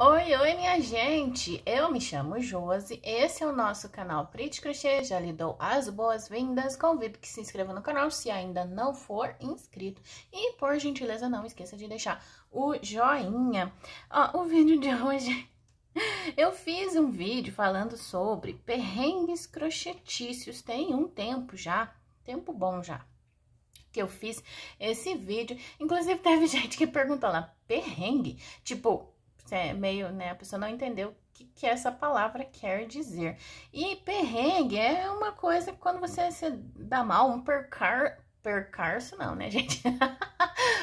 Oi, oi, minha gente! Eu me chamo Josi, esse é o nosso canal Pretty Crochê, já lhe dou as boas-vindas, convido que se inscreva no canal se ainda não for inscrito e, por gentileza, não esqueça de deixar o joinha. Ó, o vídeo de hoje, eu fiz um vídeo falando sobre perrengues crochetícios, tem um tempo já, tempo bom já, que eu fiz esse vídeo. Inclusive, teve gente que perguntou lá, perrengue? Tipo é meio, né, a pessoa não entendeu o que, que essa palavra quer dizer. E perrengue é uma coisa que quando você se dá mal, um percar, percarço não, né, gente?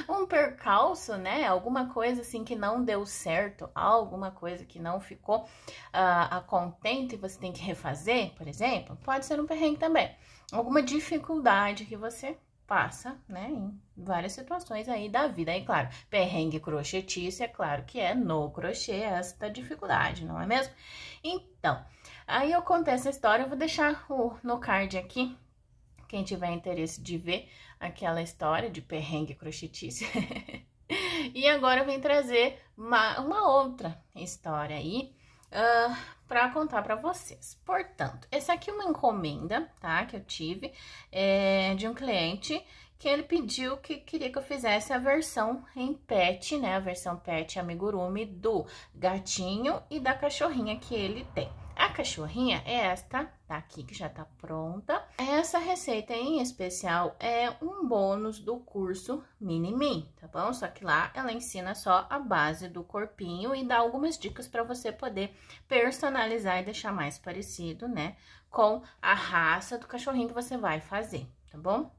um percalço, né? Alguma coisa assim que não deu certo, alguma coisa que não ficou uh, a contento e você tem que refazer, por exemplo, pode ser um perrengue também. Alguma dificuldade que você passa, né, em várias situações aí da vida. Aí, claro, perrengue crochetice, é claro que é no crochê esta dificuldade, não é mesmo? Então, aí eu contei essa história, eu vou deixar o, no card aqui, quem tiver interesse de ver aquela história de perrengue crochetice. e agora eu vim trazer uma, uma outra história aí, uh, para contar para vocês. Portanto, essa aqui é uma encomenda, tá? Que eu tive é, de um cliente que ele pediu que queria que eu fizesse a versão em pet, né? A versão pet amigurumi do gatinho e da cachorrinha que ele tem. A cachorrinha é esta daqui, que já tá pronta. Essa receita em especial é um bônus do curso Mini Min, tá bom? Só que lá ela ensina só a base do corpinho e dá algumas dicas para você poder personalizar e deixar mais parecido, né? Com a raça do cachorrinho que você vai fazer, tá bom?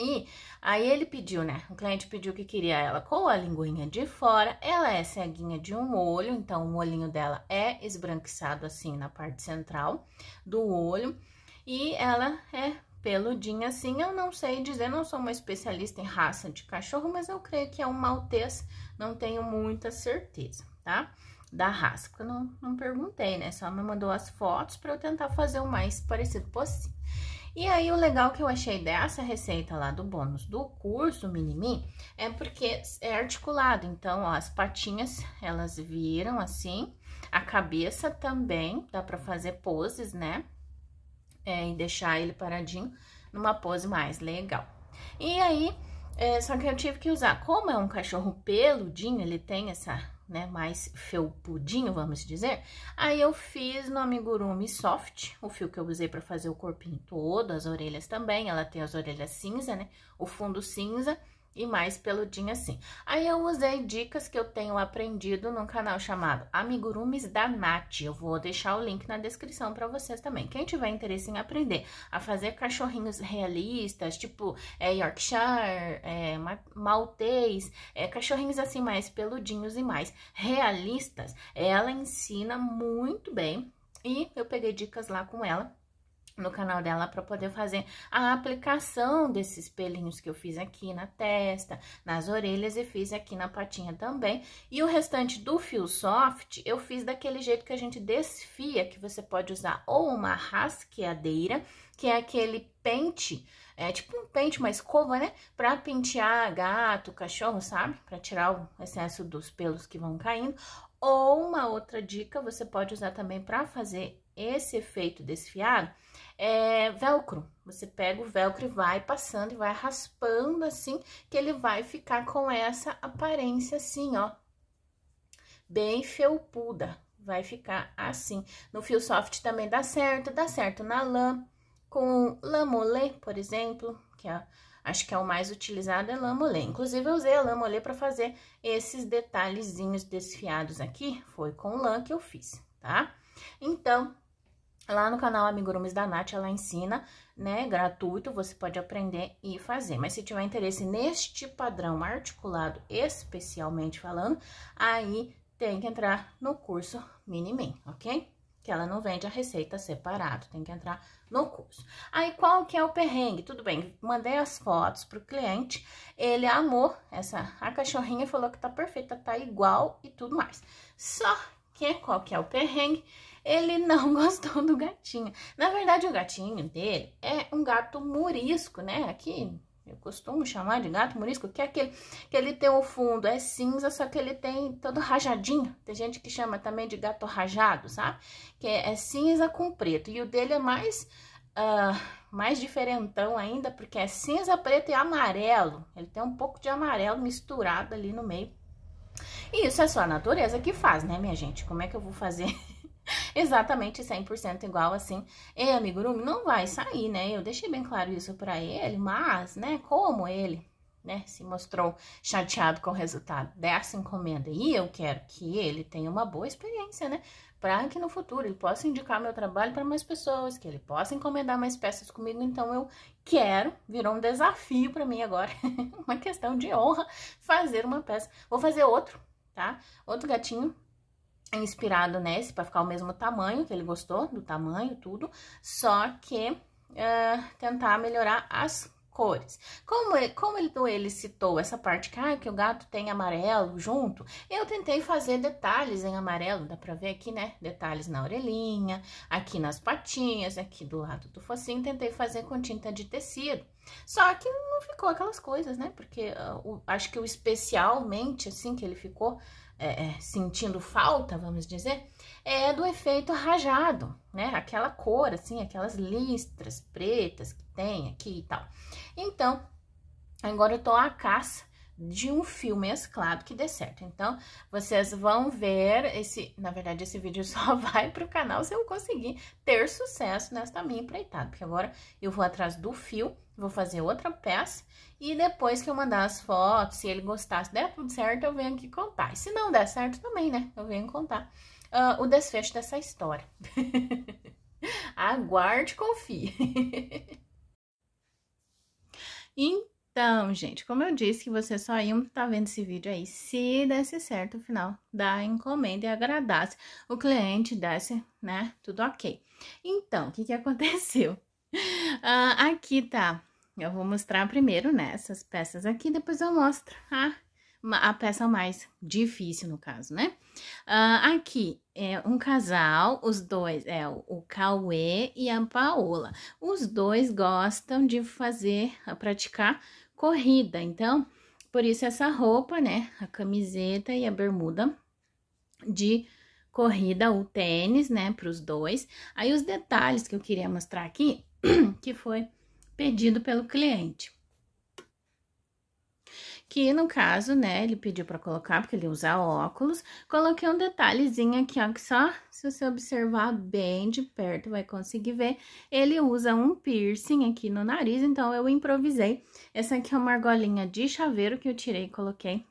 E aí ele pediu, né? O cliente pediu que queria ela com a linguinha de fora. Ela é ceguinha de um olho, então o olhinho dela é esbranquiçado assim na parte central do olho. E ela é peludinha assim, eu não sei dizer, não sou uma especialista em raça de cachorro, mas eu creio que é um maltês, não tenho muita certeza, tá? Da raça, porque eu não, não perguntei, né? Só me mandou as fotos para eu tentar fazer o mais parecido possível. E aí, o legal que eu achei dessa receita lá do bônus do curso Minimi é porque é articulado. Então, ó, as patinhas, elas viram assim, a cabeça também, dá pra fazer poses, né? É, e deixar ele paradinho numa pose mais legal. E aí, é, só que eu tive que usar, como é um cachorro peludinho, ele tem essa né, mais felpudinho, vamos dizer. Aí eu fiz no amigurumi soft, o fio que eu usei para fazer o corpinho todo, as orelhas também, ela tem as orelhas cinza, né, o fundo cinza e mais peludinha assim. Aí eu usei dicas que eu tenho aprendido num canal chamado Amigurumis da Nath. Eu vou deixar o link na descrição para vocês também. Quem tiver interesse em aprender a fazer cachorrinhos realistas, tipo é, Yorkshire, é, Maltês, é, cachorrinhos assim mais peludinhos e mais realistas, ela ensina muito bem. E eu peguei dicas lá com ela no canal dela para poder fazer a aplicação desses pelinhos que eu fiz aqui na testa, nas orelhas e fiz aqui na patinha também. E o restante do fio soft eu fiz daquele jeito que a gente desfia, que você pode usar ou uma rasqueadeira, que é aquele pente, é tipo um pente, uma escova, né? Pra pentear gato, cachorro, sabe? Pra tirar o excesso dos pelos que vão caindo. Ou uma outra dica, você pode usar também para fazer esse efeito desfiado, é, velcro. Você pega o velcro e vai passando e vai raspando assim, que ele vai ficar com essa aparência assim, ó. Bem felpuda, vai ficar assim. No fio soft também dá certo, dá certo na lã, com lã molê, por exemplo, que é, acho que é o mais utilizado, é lã molê. Inclusive, eu usei a lã molê para fazer esses detalhezinhos desfiados aqui, foi com lã que eu fiz, tá? Então, Lá no canal Amigurumis da Nath, ela ensina, né, gratuito, você pode aprender e fazer. Mas se tiver interesse neste padrão articulado, especialmente falando, aí tem que entrar no curso Minimin, ok? Que ela não vende a receita separado, tem que entrar no curso. Aí, qual que é o perrengue? Tudo bem, mandei as fotos pro cliente, ele amou essa, a cachorrinha falou que tá perfeita, tá igual e tudo mais. Só que qual que é o perrengue? ele não gostou do gatinho. Na verdade, o gatinho dele é um gato murisco, né? Aqui eu costumo chamar de gato murisco, que é aquele que ele tem o fundo, é cinza, só que ele tem todo rajadinho. Tem gente que chama também de gato rajado, sabe? Que é, é cinza com preto. E o dele é mais, uh, mais diferentão ainda, porque é cinza, preto e amarelo. Ele tem um pouco de amarelo misturado ali no meio. E isso é só a natureza que faz, né, minha gente? Como é que eu vou fazer exatamente 100% igual assim. E é, amigurumi não vai sair, né? Eu deixei bem claro isso para ele, mas, né, como ele, né, se mostrou chateado com o resultado dessa encomenda e eu quero que ele tenha uma boa experiência, né? Para que no futuro ele possa indicar meu trabalho para mais pessoas, que ele possa encomendar mais peças comigo, então eu quero, virou um desafio para mim agora, uma questão de honra fazer uma peça. Vou fazer outro, tá? Outro gatinho inspirado nesse para ficar o mesmo tamanho, que ele gostou do tamanho, tudo, só que uh, tentar melhorar as cores. Como, ele, como ele, ele citou essa parte que, ah, que o gato tem amarelo junto, eu tentei fazer detalhes em amarelo, dá para ver aqui, né? Detalhes na orelhinha, aqui nas patinhas, aqui do lado do focinho, tentei fazer com tinta de tecido. Só que não ficou aquelas coisas, né? Porque uh, o, acho que o especialmente, assim, que ele ficou é, é, sentindo falta, vamos dizer, é do efeito rajado, né? Aquela cor, assim, aquelas listras pretas que tem aqui e tal. Então, agora eu tô à caça de um fio mesclado que dê certo. Então, vocês vão ver esse, na verdade, esse vídeo só vai pro canal se eu conseguir ter sucesso nesta minha empreitada, porque agora eu vou atrás do fio, vou fazer outra peça e depois que eu mandar as fotos, se ele gostar, se der tudo certo, eu venho aqui contar. E se não der certo também, né? Eu venho contar uh, o desfecho dessa história. Aguarde, confie. então, então, gente, como eu disse que vocês é só iam estar tá vendo esse vídeo aí se desse certo o final da encomenda e agradasse o cliente, desse, né, tudo ok. Então, o que que aconteceu? Uh, aqui tá, eu vou mostrar primeiro nessas né, peças aqui, depois eu mostro a, a peça mais difícil no caso, né? Uh, aqui é um casal, os dois, é o Cauê e a Paola. Os dois gostam de fazer, praticar corrida. Então, por isso essa roupa, né? A camiseta e a bermuda de corrida, o tênis, né? Para os dois. Aí os detalhes que eu queria mostrar aqui, que foi pedido pelo cliente que no caso, né, ele pediu para colocar, porque ele usa óculos. Coloquei um detalhezinho aqui, ó, que só se você observar bem de perto vai conseguir ver. Ele usa um piercing aqui no nariz, então eu improvisei. Essa aqui é uma argolinha de chaveiro que eu tirei e coloquei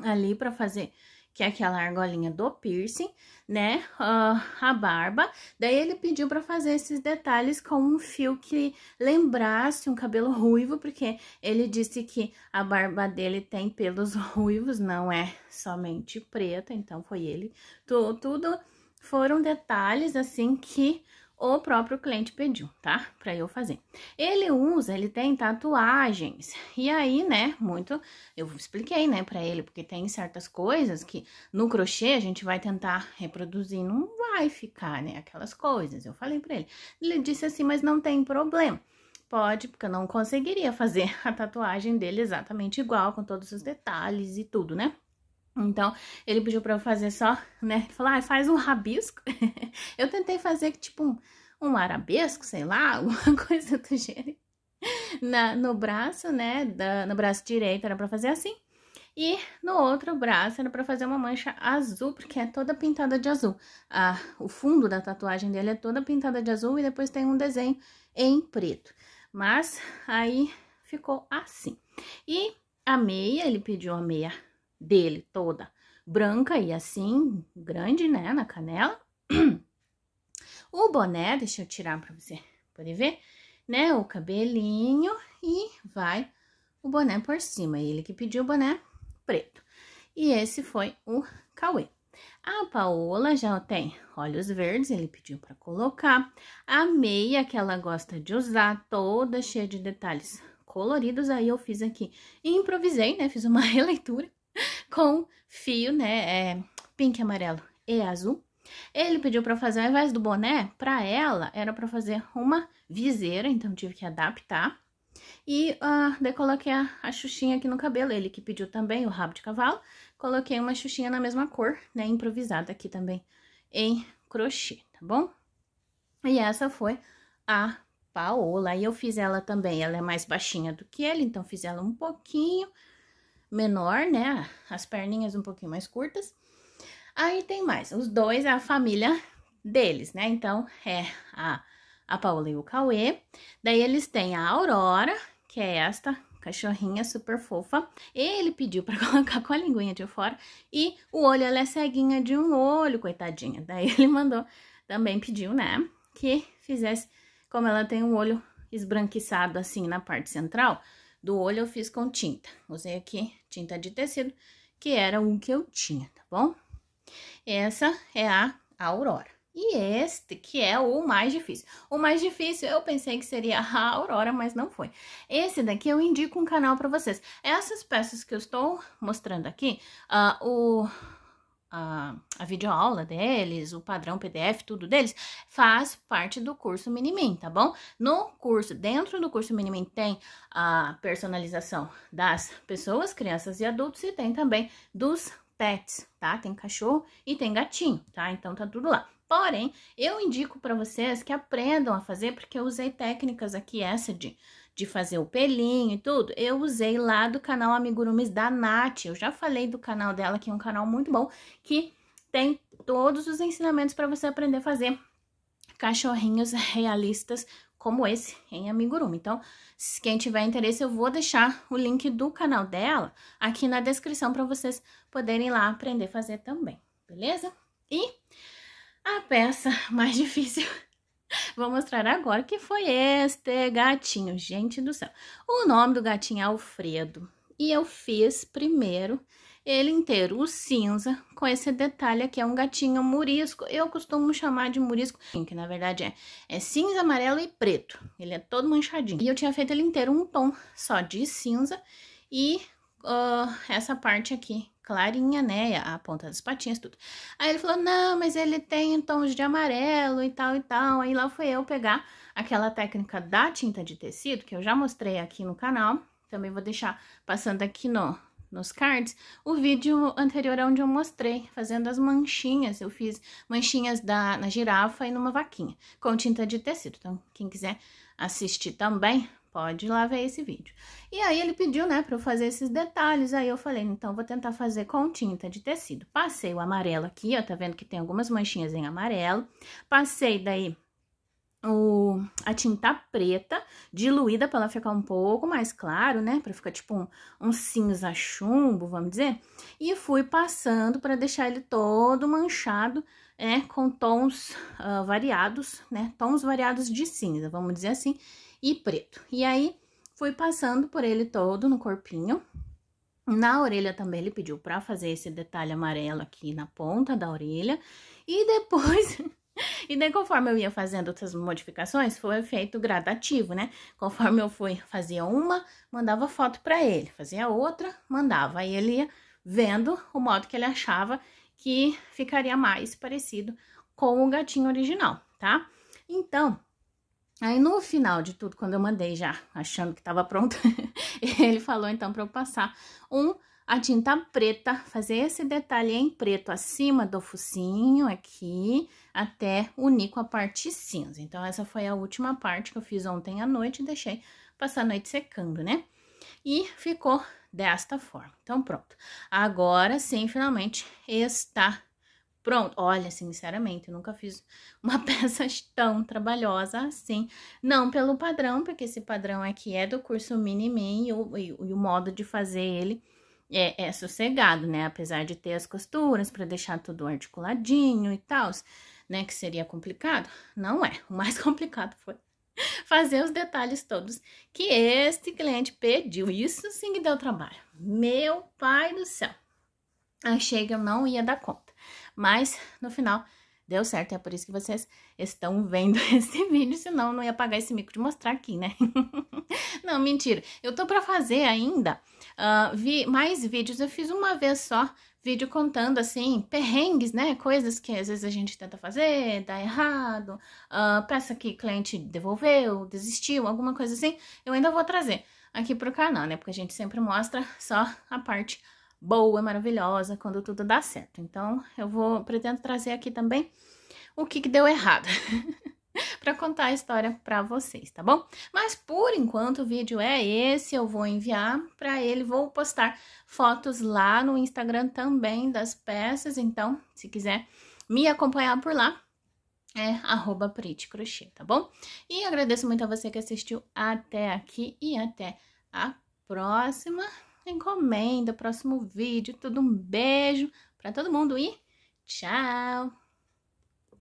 ali para fazer que é aquela argolinha do piercing, né, uh, a barba. Daí ele pediu para fazer esses detalhes com um fio que lembrasse um cabelo ruivo, porque ele disse que a barba dele tem pelos ruivos, não é somente preta, então foi ele. tudo foram detalhes, assim, que o próprio cliente pediu, tá? Para eu fazer. Ele usa, ele tem tatuagens. E aí, né, muito eu expliquei, né, para ele, porque tem certas coisas que no crochê a gente vai tentar reproduzir, não vai ficar, né, aquelas coisas. Eu falei para ele. Ele disse assim, mas não tem problema. Pode, porque eu não conseguiria fazer a tatuagem dele exatamente igual, com todos os detalhes e tudo, né? Então, ele pediu para eu fazer só, né? Ele falou, ah, faz um rabisco. eu tentei fazer, tipo, um, um arabesco, sei lá, alguma coisa do gênero. Na, no braço, né? Da, no braço direito era para fazer assim. E no outro braço era para fazer uma mancha azul, porque é toda pintada de azul. Ah, o fundo da tatuagem dele é toda pintada de azul e depois tem um desenho em preto. Mas aí ficou assim. E a meia, ele pediu a meia dele toda branca e assim, grande, né, na canela. O boné, deixa eu tirar para você poder ver, né, o cabelinho e vai o boné por cima. Ele que pediu o boné preto. E esse foi o Cauê. A Paola já tem olhos verdes, ele pediu para colocar. A meia que ela gosta de usar, toda cheia de detalhes coloridos. Aí eu fiz aqui, improvisei, né? Fiz uma releitura com fio, né, é, pink, amarelo e azul. Ele pediu para fazer, ao invés do boné, para ela era para fazer uma viseira, então tive que adaptar. E uh, daí coloquei a, a xuxinha aqui no cabelo, ele que pediu também o rabo de cavalo. Coloquei uma xuxinha na mesma cor, né, improvisada aqui também em crochê, tá bom? E essa foi a Paola, e eu fiz ela também, ela é mais baixinha do que ele, então fiz ela um pouquinho menor, né? As perninhas um pouquinho mais curtas. Aí tem mais, os dois é a família deles, né? Então, é a, a Paola e o Cauê. Daí eles têm a Aurora, que é esta cachorrinha super fofa. Ele pediu para colocar com a linguinha de fora e o olho, ela é ceguinha de um olho, coitadinha. Daí ele mandou, também pediu, né, que fizesse como ela tem um olho esbranquiçado assim na parte central, do olho eu fiz com tinta. Usei aqui tinta de tecido, que era o que eu tinha, tá bom? Essa é a Aurora. E este que é o mais difícil. O mais difícil eu pensei que seria a Aurora, mas não foi. Esse daqui eu indico um canal para vocês. Essas peças que eu estou mostrando aqui, uh, o a, a videoaula deles, o padrão PDF, tudo deles, faz parte do curso Minimin, tá bom? No curso, dentro do curso Minimin tem a personalização das pessoas, crianças e adultos, e tem também dos pets, tá? Tem cachorro e tem gatinho, tá? Então tá tudo lá. Porém, eu indico para vocês que aprendam a fazer, porque eu usei técnicas aqui, essa de de fazer o pelinho e tudo, eu usei lá do canal Amigurumis da Nath. Eu já falei do canal dela, que é um canal muito bom, que tem todos os ensinamentos para você aprender a fazer cachorrinhos realistas como esse em Amigurumi. Então, se quem tiver interesse, eu vou deixar o link do canal dela aqui na descrição para vocês poderem lá aprender a fazer também, beleza? E a peça mais difícil Vou mostrar agora que foi este gatinho, gente do céu. O nome do gatinho é Alfredo. E eu fiz primeiro ele inteiro, o cinza, com esse detalhe aqui, é um gatinho murisco. Eu costumo chamar de murisco, que na verdade é, é cinza, amarelo e preto. Ele é todo manchadinho. E eu tinha feito ele inteiro um tom só de cinza e uh, essa parte aqui, clarinha, né? A ponta das patinhas, tudo. Aí ele falou: não, mas ele tem tons de amarelo e tal e tal. Aí lá foi eu pegar aquela técnica da tinta de tecido, que eu já mostrei aqui no canal. Também vou deixar passando aqui no, nos cards, o vídeo anterior é onde eu mostrei, fazendo as manchinhas, eu fiz manchinhas da, na girafa e numa vaquinha, com tinta de tecido, então quem quiser assistir também, pode ir lá ver esse vídeo. E aí ele pediu, né, para eu fazer esses detalhes, aí eu falei, então vou tentar fazer com tinta de tecido. Passei o amarelo aqui, ó, tá vendo que tem algumas manchinhas em amarelo. Passei daí o, a tinta preta, diluída para ela ficar um pouco mais claro, né? Para ficar tipo um, um, cinza chumbo, vamos dizer. E fui passando para deixar ele todo manchado, né, com tons uh, variados, né? Tons variados de cinza, vamos dizer assim e preto. E aí, fui passando por ele todo no corpinho. Na orelha também ele pediu para fazer esse detalhe amarelo aqui na ponta da orelha. E depois... E daí, conforme eu ia fazendo outras modificações, foi feito gradativo, né? Conforme eu fui, fazia uma, mandava foto para ele, fazia outra, mandava. Aí ele ia vendo o modo que ele achava que ficaria mais parecido com o gatinho original, tá? Então, Aí no final de tudo, quando eu mandei já, achando que estava pronto, ele falou então para eu passar um a tinta preta, fazer esse detalhe em preto acima do focinho aqui, até unir com a parte cinza. Então, essa foi a última parte que eu fiz ontem à noite e deixei passar a noite secando, né? E ficou desta forma. Então, pronto. Agora sim, finalmente está Pronto, olha, sinceramente, eu nunca fiz uma peça tão trabalhosa assim. Não pelo padrão, porque esse padrão aqui é do curso Miniman e e, o modo de fazer ele é, é sossegado, né? Apesar de ter as costuras para deixar tudo articuladinho e tal, né? Que seria complicado. Não é. O mais complicado foi fazer os detalhes todos que este cliente pediu. Isso sim que deu trabalho. Meu pai do céu. Achei que eu não ia dar conta. Mas no final deu certo, é por isso que vocês estão vendo esse vídeo, senão não ia pagar esse mico de mostrar aqui, né? não, mentira. Eu tô pra fazer ainda uh, vi mais vídeos. Eu fiz uma vez só vídeo contando, assim, perrengues, né? Coisas que às vezes a gente tenta fazer, dá errado, uh, peça que cliente devolveu, desistiu, alguma coisa assim. Eu ainda vou trazer aqui pro canal, né? Porque a gente sempre mostra só a parte boa, maravilhosa, quando tudo dá certo. Então, eu vou pretendo trazer aqui também o que, que deu errado. para contar a história para vocês, tá bom? Mas por enquanto o vídeo é esse, eu vou enviar para ele, vou postar fotos lá no Instagram também das peças, então se quiser me acompanhar por lá, é arroba Crochê, tá bom? E agradeço muito a você que assistiu até aqui e até a próxima encomenda, o próximo vídeo. Tudo um beijo para todo mundo e tchau!